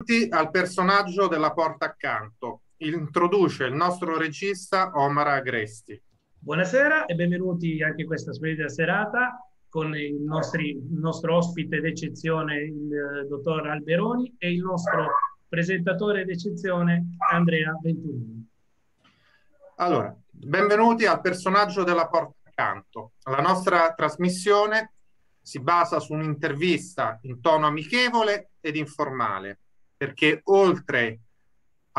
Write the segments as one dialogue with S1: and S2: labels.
S1: Benvenuti al personaggio della porta accanto. Introduce il nostro regista Omar Agresti. Buonasera e benvenuti anche questa splendida serata con il, nostri, il nostro ospite d'eccezione, il eh, dottor Alberoni, e il nostro presentatore d'eccezione, Andrea Venturini. Allora, benvenuti al personaggio della porta accanto. La nostra trasmissione si basa su un'intervista in tono amichevole ed informale perché oltre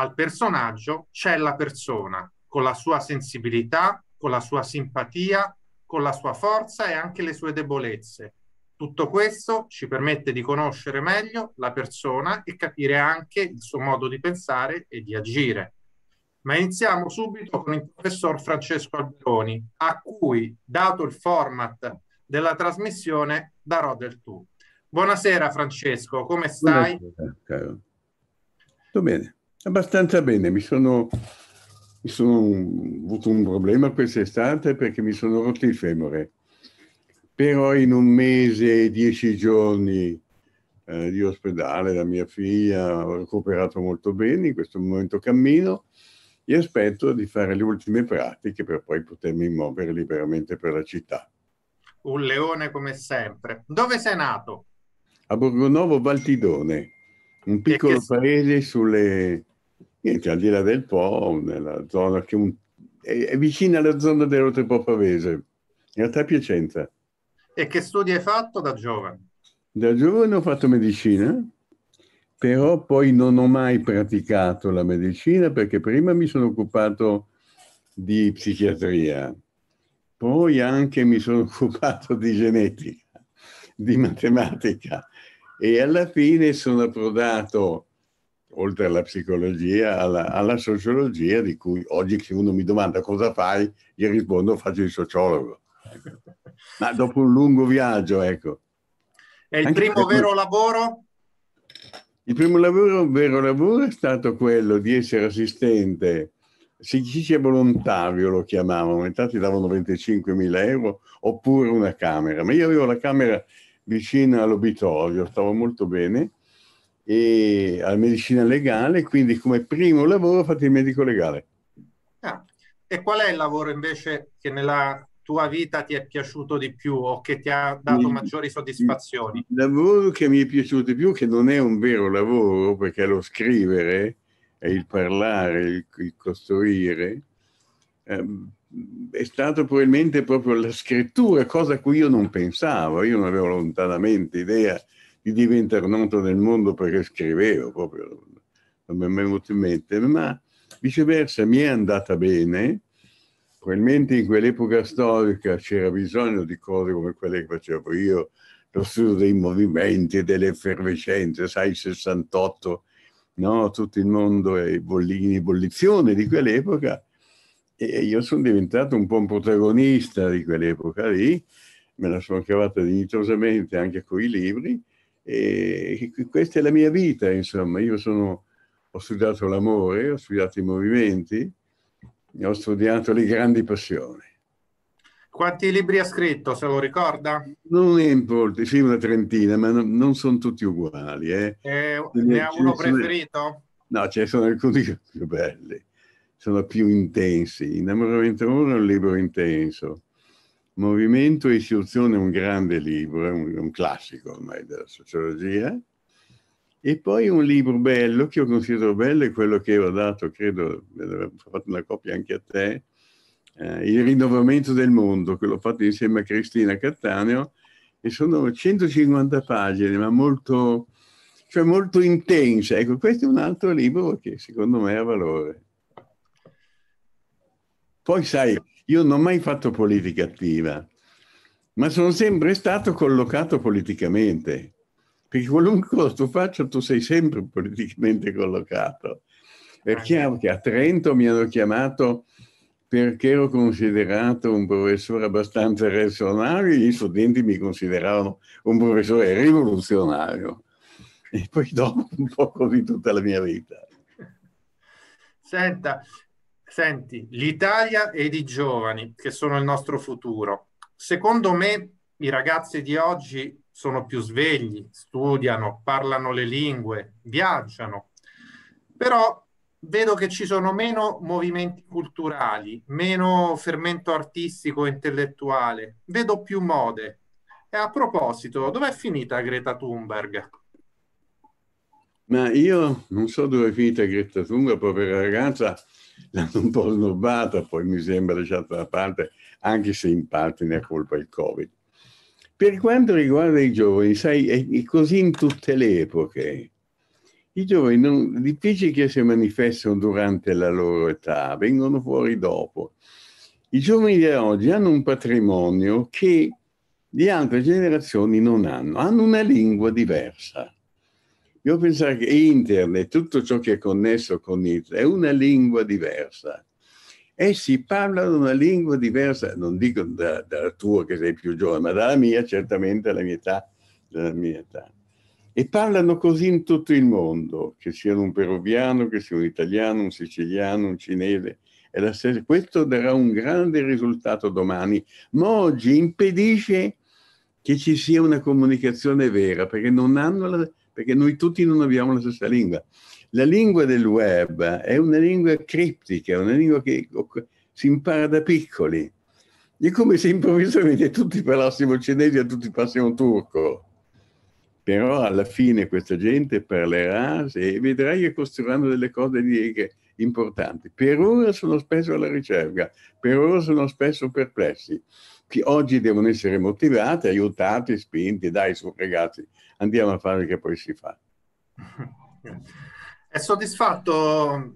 S1: al personaggio c'è la persona con la sua sensibilità, con la sua simpatia, con la sua forza e anche le sue debolezze. Tutto questo ci permette di conoscere meglio la persona e capire anche il suo modo di pensare e di agire. Ma iniziamo subito con il professor Francesco Alberoni, a cui, dato il format della trasmissione, darò del tu. Buonasera Francesco, come stai?
S2: Buonasera, Sto bene, abbastanza bene. Mi sono, mi sono avuto un problema quest'estate perché mi sono rotto il femore. Però in un mese e dieci giorni eh, di ospedale la mia figlia ho recuperato molto bene, in questo momento cammino e aspetto di fare le ultime pratiche per poi potermi muovere liberamente per la città.
S1: Un leone come sempre. Dove sei nato?
S2: A Borgonovo Valtidone. Un piccolo che... paese sulle, niente, al di là del Po, nella zona che un... è, è, vicina alla zona del dell'Otepo Pavese, in realtà Piacenza.
S1: E che studi hai fatto da giovane?
S2: Da giovane ho fatto medicina, però poi non ho mai praticato la medicina perché prima mi sono occupato di psichiatria, poi anche mi sono occupato di genetica, di matematica e alla fine sono approdato, oltre alla psicologia, alla, alla sociologia, di cui oggi se uno mi domanda cosa fai, gli rispondo faccio il sociologo. Ma dopo un lungo viaggio, ecco.
S1: E il Anche primo vero tu... lavoro?
S2: Il primo lavoro, vero lavoro è stato quello di essere assistente si dice volontario lo chiamavano, in realtà ti davano 25.000 euro oppure una camera, ma io avevo la camera vicino all'obitorio, stavo molto bene, e alla medicina legale, quindi come primo lavoro ho fatto il medico legale. Ah, e
S1: qual è il lavoro invece che nella tua vita ti è piaciuto di più o che ti ha dato il, maggiori soddisfazioni?
S2: Il lavoro che mi è piaciuto di più, che non è un vero lavoro perché è lo scrivere, è il parlare, il, il costruire, eh, è stata probabilmente proprio la scrittura, cosa a cui io non pensavo, io non avevo lontanamente idea di diventare noto nel mondo perché scrivevo, proprio non mi è mai venuto in mente, ma viceversa mi è andata bene, probabilmente in quell'epoca storica c'era bisogno di cose come quelle che facevo io, lo studio dei movimenti, delle effervescenze, sai, 68, no? tutto il mondo è in Bollizione di quell'epoca, e io sono diventato un po' un protagonista di quell'epoca lì, me la sono cavata dignitosamente anche con i libri e questa è la mia vita, insomma. Io sono, ho studiato l'amore, ho studiato i movimenti, ho studiato le grandi passioni.
S1: Quanti libri ha scritto, se lo ricorda?
S2: Non è importante, sì, una trentina, ma non, non sono tutti uguali. Eh.
S1: Eh, ne ha uno preferito?
S2: no, ce ne sono alcuni più belli sono più intensi. Innamoramento amore è un libro intenso. Movimento e istruzione è un grande libro, è un, un classico ormai della sociologia. E poi un libro bello, che io considero bello, è quello che ho dato, credo, ho fatto una copia anche a te, eh, Il rinnovamento del mondo, che l'ho fatto insieme a Cristina Cattaneo, e sono 150 pagine, ma molto, cioè molto intense. Ecco, questo è un altro libro che secondo me ha valore. Poi sai, io non ho mai fatto politica attiva, ma sono sempre stato collocato politicamente, perché qualunque cosa tu faccia tu sei sempre politicamente collocato. È ah, chiaro che a Trento mi hanno chiamato perché ero considerato un professore abbastanza reazionario, gli studenti mi consideravano un professore rivoluzionario. E poi dopo un po' così tutta la mia vita.
S1: Senta, Senti, l'Italia e i giovani, che sono il nostro futuro. Secondo me i ragazzi di oggi sono più svegli, studiano, parlano le lingue, viaggiano, però vedo che ci sono meno movimenti culturali, meno fermento artistico e intellettuale, vedo più mode. E a proposito, dov'è finita Greta Thunberg?
S2: Ma io non so dove è finita Greta Thunberg, povera ragazza, l'hanno un po' snobbata, poi mi sembra lasciata da parte, anche se in parte ne ha colpa il Covid. Per quanto riguarda i giovani, sai, è così in tutte le epoche. I giovani non, è che si manifestano durante la loro età, vengono fuori dopo. I giovani di oggi hanno un patrimonio che le altre generazioni non hanno, hanno una lingua diversa io penso che internet, tutto ciò che è connesso con internet, è una lingua diversa. Essi parlano una lingua diversa, non dico da, dalla tua che sei più giovane, ma dalla mia, certamente alla mia età, dalla mia età. E parlano così in tutto il mondo, che siano un peruviano, che sia un italiano, un siciliano, un cinese. Stessa, questo darà un grande risultato domani, ma oggi impedisce che ci sia una comunicazione vera, perché non hanno la, perché noi tutti non abbiamo la stessa lingua. La lingua del web è una lingua criptica, è una lingua che si impara da piccoli. È come se improvvisamente tutti parlassimo cinese e tutti parlassimo turco. Però alla fine questa gente parlerà e vedrai che costruiranno delle cose importanti. Per ora sono spesso alla ricerca, per ora sono spesso perplessi. oggi devono essere motivati, aiutati, spinti, dai su ragazzi, andiamo a fare che poi si fa.
S1: È soddisfatto?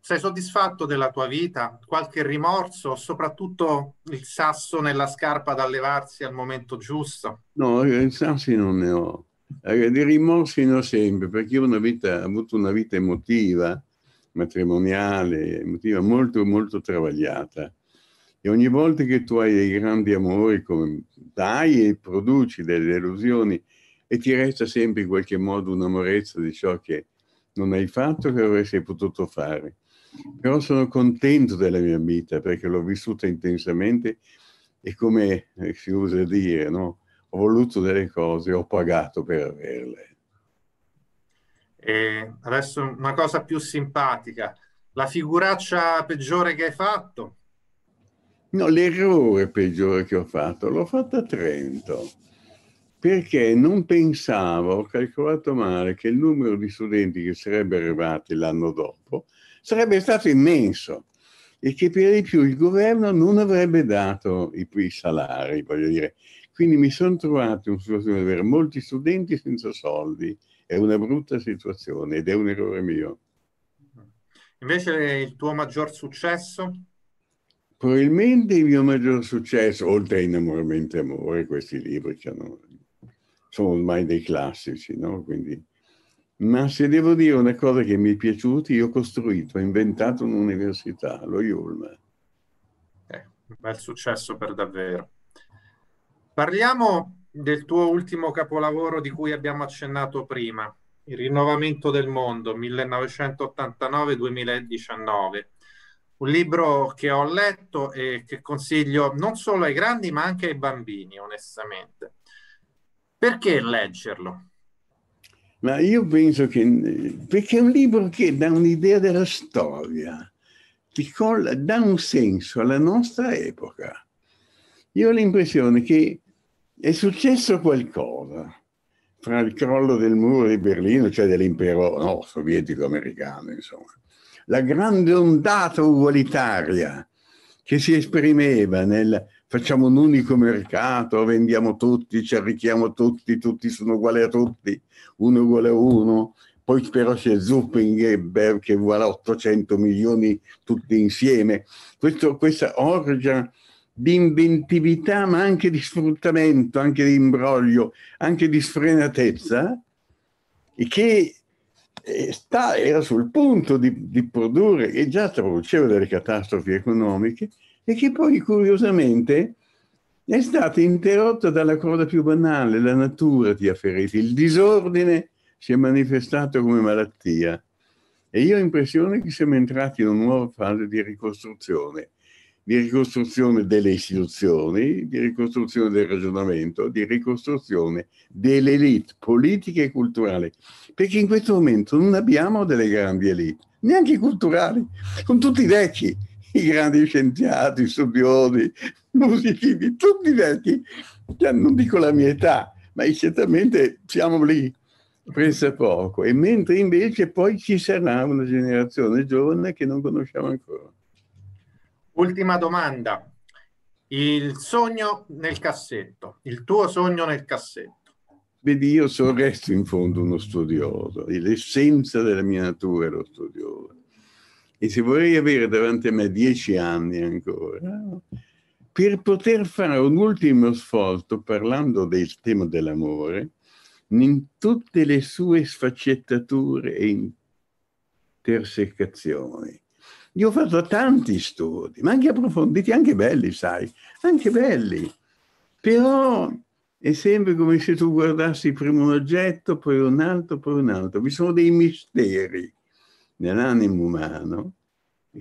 S1: Sei soddisfatto della tua vita? Qualche rimorso? Soprattutto il sasso nella scarpa da levarsi al momento giusto?
S2: No, eh, sassi non ne ho. Eh, di rimorsi ne ho sempre, perché io una vita, ho avuto una vita emotiva, matrimoniale, emotiva molto, molto travagliata. E ogni volta che tu hai dei grandi amori, come dai e produci delle delusioni e ti resta sempre in qualche modo un'amorezza di ciò che non hai fatto che avresti potuto fare. Però sono contento della mia vita perché l'ho vissuta intensamente e come eh, si usa dire, no? ho voluto delle cose, ho pagato per averle.
S1: E adesso una cosa più simpatica, la figuraccia peggiore che hai fatto?
S2: No, l'errore peggiore che ho fatto l'ho fatta a Trento perché non pensavo, ho calcolato male, che il numero di studenti che sarebbe arrivati l'anno dopo sarebbe stato immenso e che per di più il governo non avrebbe dato i, i salari, voglio dire. Quindi mi sono trovato in una situazione di avere molti studenti senza soldi, è una brutta situazione ed è un errore mio.
S1: Invece il tuo maggior successo?
S2: Probabilmente il mio maggior successo, oltre a Innamoramento e Amore, questi libri che hanno sono ormai dei classici, no? Quindi, ma se devo dire una cosa che mi è piaciuta, io ho costruito, ho inventato un'università, lo Yulm. Eh,
S1: bel successo per davvero. Parliamo del tuo ultimo capolavoro di cui abbiamo accennato prima, Il rinnovamento del mondo, 1989-2019. Un libro che ho letto e che consiglio non solo ai grandi ma anche ai bambini, onestamente perché leggerlo?
S2: Ma io penso che... perché è un libro che dà un'idea della storia, ti colla, dà un senso alla nostra epoca. Io ho l'impressione che è successo qualcosa fra il crollo del muro di Berlino, cioè dell'impero no, sovietico-americano, insomma, la grande ondata ugualitaria che si esprimeva nel facciamo un unico mercato, vendiamo tutti, ci arricchiamo tutti, tutti sono uguali a tutti, uno uguale a uno. Poi però c'è Zuppengeber che vuole 800 milioni tutti insieme. Questo, questa orgia di inventività, ma anche di sfruttamento, anche di imbroglio, anche di sfrenatezza, che sta, era sul punto di, di produrre, e già produceva delle catastrofi economiche, e che poi curiosamente è stata interrotta dalla cosa più banale, la natura ti ha feriti, il disordine si è manifestato come malattia. E io ho l'impressione che siamo entrati in una nuova fase di ricostruzione di ricostruzione delle istituzioni, di ricostruzione del ragionamento, di ricostruzione dell'elite politica e culturale, perché in questo momento non abbiamo delle grandi elite, neanche culturali, con tutti i vecchi, i grandi scienziati, studiosi, musicisti, tutti i vecchi, cioè, non dico la mia età, ma certamente siamo lì presa poco, e mentre invece poi ci sarà una generazione giovane che non conosciamo ancora. Ultima domanda.
S1: Il sogno nel cassetto, il tuo sogno nel cassetto.
S2: Vedi, io sono, resto in fondo uno studioso, l'essenza della mia natura è lo studioso. E se vorrei avere davanti a me dieci anni ancora, per poter fare un ultimo sforzo parlando del tema dell'amore, in tutte le sue sfaccettature e intersecazioni io ho fatto tanti studi, ma anche approfonditi, anche belli, sai, anche belli. Però è sempre come se tu guardassi prima un oggetto, poi un altro, poi un altro. Vi sono dei misteri nell'animo umano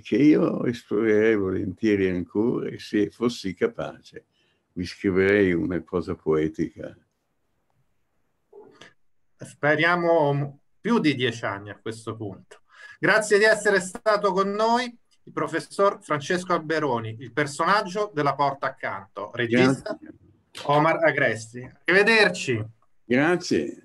S2: che io esplorerei volentieri ancora e se fossi capace vi scriverei una cosa poetica.
S1: Speriamo più di dieci anni a questo punto. Grazie di essere stato con noi il professor Francesco Alberoni, il personaggio della porta accanto, regista Grazie. Omar Agresti. Arrivederci.
S2: Grazie.